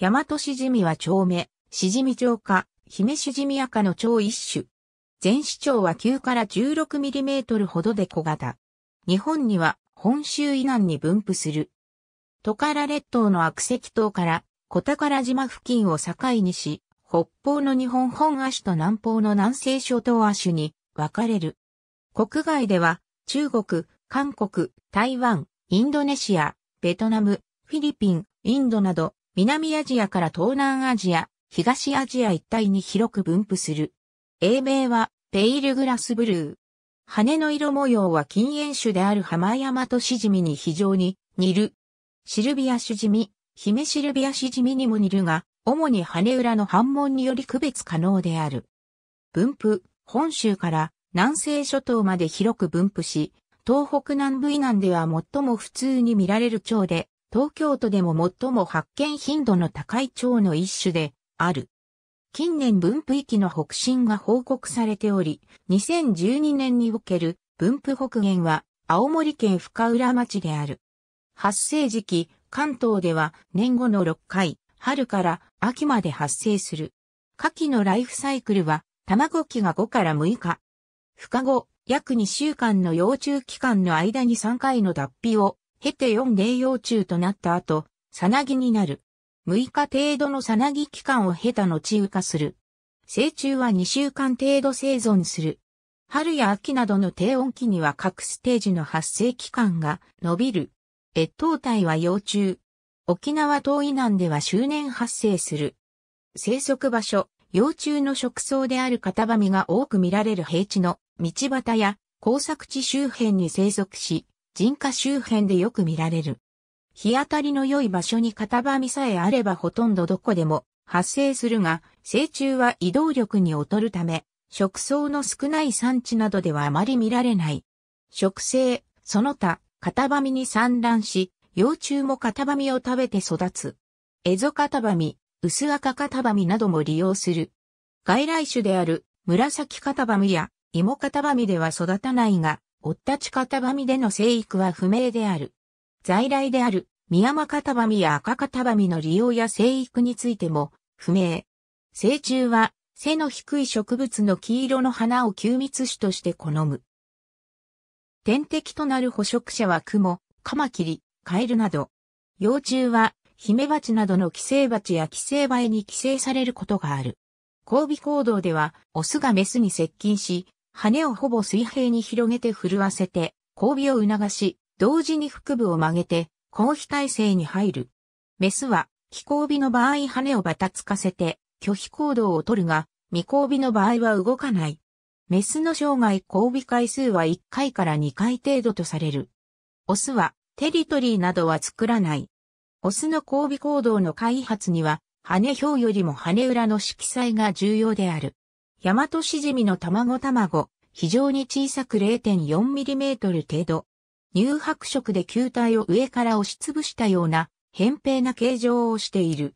大和しじみは長目、しじみ長か、姫しじみ赤の長一種。全市長は9から16ミリメートルほどで小型。日本には本州以南に分布する。トカラ列島の悪石島から小宝島付近を境にし、北方の日本本亜種と南方の南西諸島亜種に分かれる。国外では中国、韓国、台湾、インドネシア、ベトナム、フィリピン、インドなど南アジアから東南アジア、東アジア一帯に広く分布する。英名は、ペイルグラスブルー。羽の色模様は禁煙種である浜山とシジミに非常に似る。シルビアシジミ、姫シルビアシジミにも似るが、主に羽裏の反問により区別可能である。分布、本州から南西諸島まで広く分布し、東北南部以南では最も普通に見られる蝶で、東京都でも最も発見頻度の高い蝶の一種である。近年分布域の北進が報告されており、2012年における分布北限は青森県深浦町である。発生時期、関東では年後の6回、春から秋まで発生する。夏季のライフサイクルは卵期が5から6日。孵化後、約2週間の幼虫期間の間に3回の脱皮を経て4芸幼虫となった後、さなぎになる。6日程度のさなぎ期間を経た後羽化する。成虫は2週間程度生存する。春や秋などの低温期には各ステージの発生期間が伸びる。越冬体は幼虫。沖縄島以南では周年発生する。生息場所、幼虫の食草であるカタバミが多く見られる平地の道端や工作地周辺に生息し、人家周辺でよく見られる。日当たりの良い場所に型紙さえあればほとんどどこでも発生するが、成虫は移動力に劣るため、食草の少ない産地などではあまり見られない。食性、その他、型紙に産卵し、幼虫も型紙を食べて育つ。エゾ型紙、薄赤型紙なども利用する。外来種である紫型紙や芋型紙では育たないが、おったち片ばみでの生育は不明である。在来である、ミヤマカタバミや赤タバミの利用や生育についても、不明。成虫は、背の低い植物の黄色の花を吸蜜種として好む。天敵となる捕食者はクモ、カマキリ、カエルなど。幼虫は、ヒメバチなどの寄生バチや寄生バエに寄生されることがある。交尾行動では、オスがメスに接近し、羽をほぼ水平に広げて震わせて、交尾を促し、同時に腹部を曲げて、交尾体制に入る。メスは、飛行尾の場合羽をバタつかせて、拒否行動をとるが、未交尾の場合は動かない。メスの生涯交尾回数は1回から2回程度とされる。オスは、テリトリーなどは作らない。オスの交尾行動の開発には、羽表よりも羽裏の色彩が重要である。ヤマトシジミの卵卵、非常に小さく 0.4mm 程度。乳白色で球体を上から押しつぶしたような、扁平な形状をしている。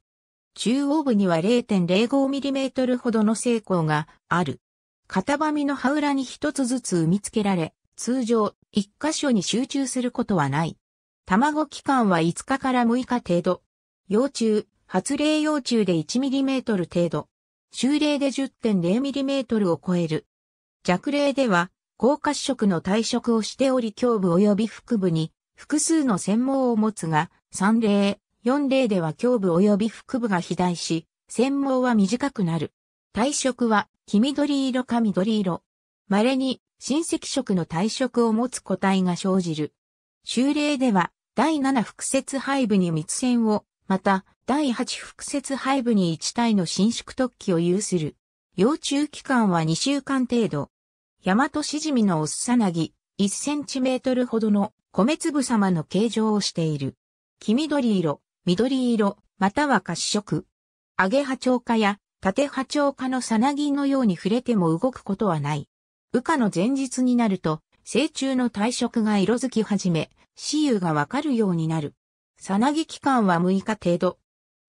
中央部には 0.05mm ほどの成功がある。型紙の葉裏に一つずつ産み付けられ、通常、一箇所に集中することはない。卵期間は5日から6日程度。幼虫、発令幼虫で 1mm 程度。終霊で 10.0mm を超える。弱霊では、高褐色の退色をしており胸部及び腹部に複数の専毛を持つが、3例、4例では胸部及び腹部が肥大し、専毛は短くなる。退色は黄緑色か緑色。稀に親戚色の退色を持つ個体が生じる。修霊では第7複節配部に密線を、また第8複節肺部に1体の伸縮突起を有する。幼虫期間は2週間程度。ヤマトシジミのオスサナギ、1センチメートルほどの米粒様の形状をしている。黄緑色、緑色、または褐色。アゲハチョウ科や縦波長科のサナギのように触れても動くことはない。羽化の前日になると、成虫の体色が色づき始め、雌雄がわかるようになる。サナギ期間は6日程度。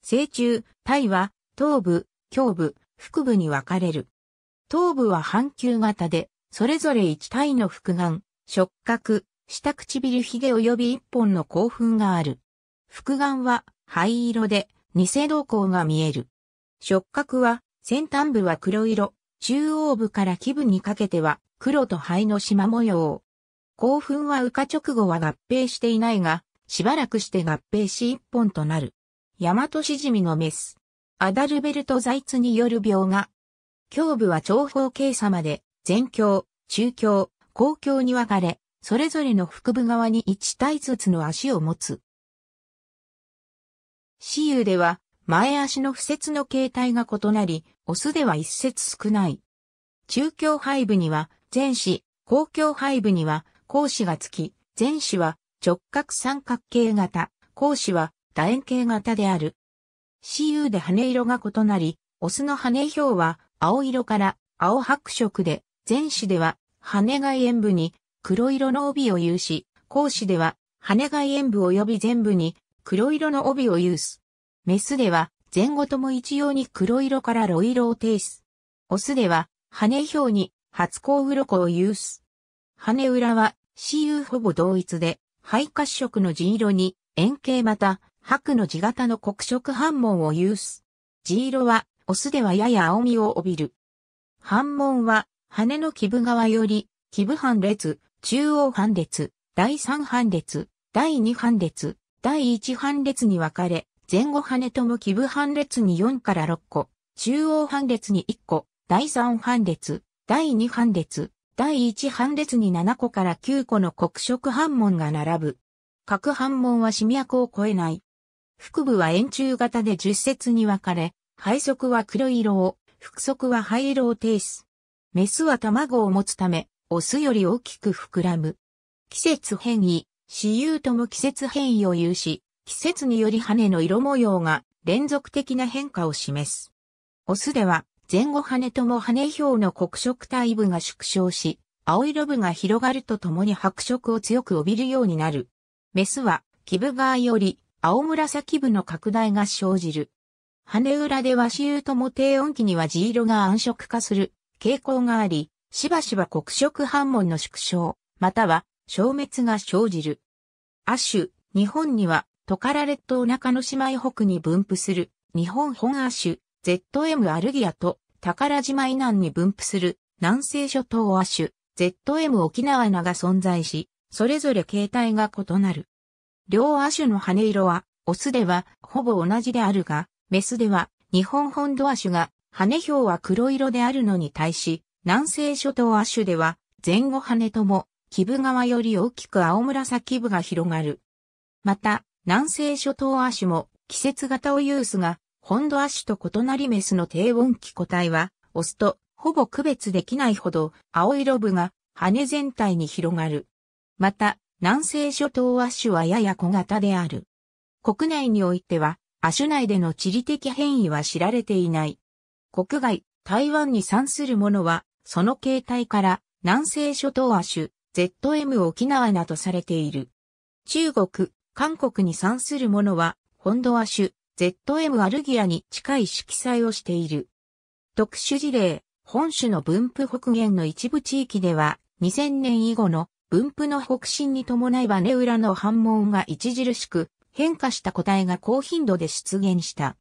成虫、タイは、頭部、胸部、腹部に分かれる。頭部は半球型で、それぞれ1体の腹眼、触覚、下唇ひげ及び1本の興奮がある。腹眼は灰色で、偽瞳孔が見える。触覚は、先端部は黒色、中央部から基部にかけては、黒と灰の縞模様。興奮は羽化直後は合併していないが、しばらくして合併し一本となる。ヤマトシジミのメス。アダルベルト・ザイツによる病画。胸部は長方形様で、前胸、中胸、後胸に分かれ、それぞれの腹部側に1体ずつの足を持つ。雌雄では、前足の付節の形態が異なり、オスでは一節少ない。中胸背部には、前肢、後胸背部には、後肢がつき、前肢は直角三角形型、後肢は楕円形型である。CU で羽色が異なり、オスの羽表は青色から青白色で、前肢では羽外縁部に黒色の帯を有し、後肢では羽外縁部及び全部に黒色の帯を有す。メスでは前後とも一様に黒色からロ色を呈す。オスでは羽表に初甲鱗を有す。羽裏は CU ほぼ同一で、肺褐色の地色に円形また白の地型の黒色斑紋を有す。地色は、オスではやや青みを帯びる。斑紋は、羽の基部側より、基部半列、中央半列、第三半列、第二半列、第一半列に分かれ、前後羽とも基部半列に4から6個、中央半列に1個、第三半列、第二半列、第一半列に7個から9個の黒色半紋が並ぶ。各半紋は死脈を超えない。腹部は円柱型で10節に分かれ、背側は黒色を、腹側は灰色を呈す。メスは卵を持つため、オスより大きく膨らむ。季節変異、雌雄とも季節変異を有し、季節により羽の色模様が連続的な変化を示す。オスでは、前後羽とも羽表の黒色体部が縮小し、青色部が広がるとともに白色を強く帯びるようになる。メスは、基部側より青紫部の拡大が生じる。羽裏で和種とも低温期には地色が暗色化する傾向があり、しばしば黒色反紋の縮小、または消滅が生じる。亜種、日本にはトカラ列島中の島以北に分布する日本本亜種、ZM アルギアと宝島以南に分布する南西諸島亜種、ZM 沖縄名が存在し、それぞれ形態が異なる。両亜種の羽色は、オスではほぼ同じであるが、メスでは日本本土亜種が、羽表は黒色であるのに対し、南西諸島亜種では、前後羽とも、基部側より大きく青紫部が広がる。また、南西諸島亜種も季節型を有すが、本土亜種と異なりメスの低温期個体は、オスとほぼ区別できないほど青色部が羽全体に広がる。また、南西諸島亜種はやや小型である。国内においては、亜種内での地理的変異は知られていない。国外、台湾に産するものは、その形態から、南西諸島亜種、ZM 沖縄などされている。中国、韓国に産するものは、本土亜種、ZM アルギアに近い色彩をしている。特殊事例、本種の分布北限の一部地域では、2000年以後の分布の北進に伴いバネ裏の反問が著しく変化した個体が高頻度で出現した。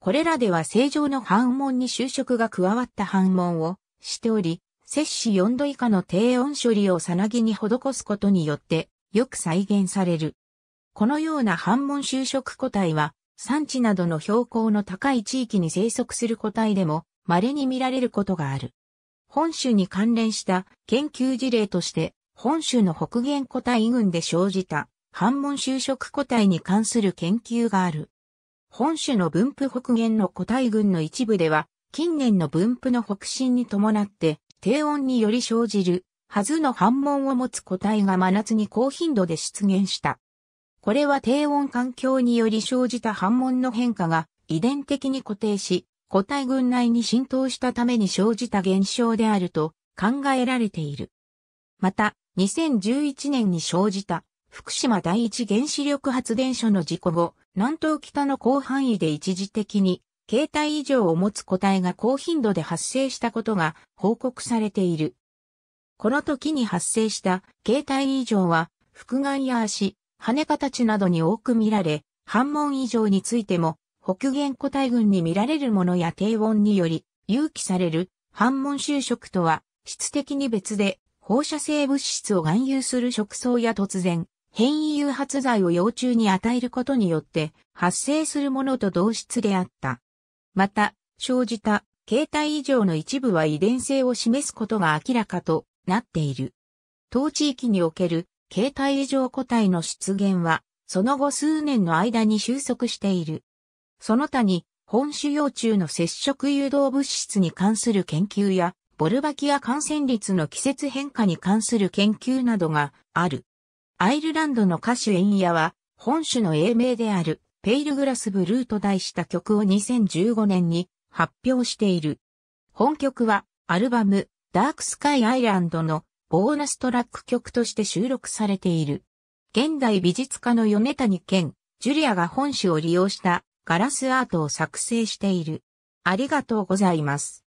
これらでは正常の反問に就職が加わった反問をしており、摂氏4度以下の低温処理をさなぎに施すことによってよく再現される。このような反問就職個体は産地などの標高の高い地域に生息する個体でも稀に見られることがある。本種に関連した研究事例として本州の北限個体群で生じた反問就職個体に関する研究がある。本種の分布北限の個体群の一部では、近年の分布の北進に伴って、低温により生じる、はずの反問を持つ個体が真夏に高頻度で出現した。これは低温環境により生じた反問の変化が遺伝的に固定し、個体群内に浸透したために生じた現象であると考えられている。また、2011年に生じた福島第一原子力発電所の事故後、南東北の広範囲で一時的に携帯異常を持つ個体が高頻度で発生したことが報告されている。この時に発生した携帯異常は複眼や足、羽形などに多く見られ、反問異常についても北限個体群に見られるものや低温により、有機される反問就職とは質的に別で放射性物質を含有する食草や突然、変異誘発剤を幼虫に与えることによって発生するものと同質であった。また、生じた形態異常の一部は遺伝性を示すことが明らかとなっている。当地域における形態異常個体の出現は、その後数年の間に収束している。その他に、本種幼虫の接触誘導物質に関する研究や、ボルバキア感染率の季節変化に関する研究などがある。アイルランドの歌手エンヤは、本種の英名である、ペイルグラスブルーと題した曲を2015年に発表している。本曲は、アルバム、ダークスカイアイランドのボーナストラック曲として収録されている。現代美術家の米谷健、ジュリアが本種を利用したガラスアートを作成している。ありがとうございます。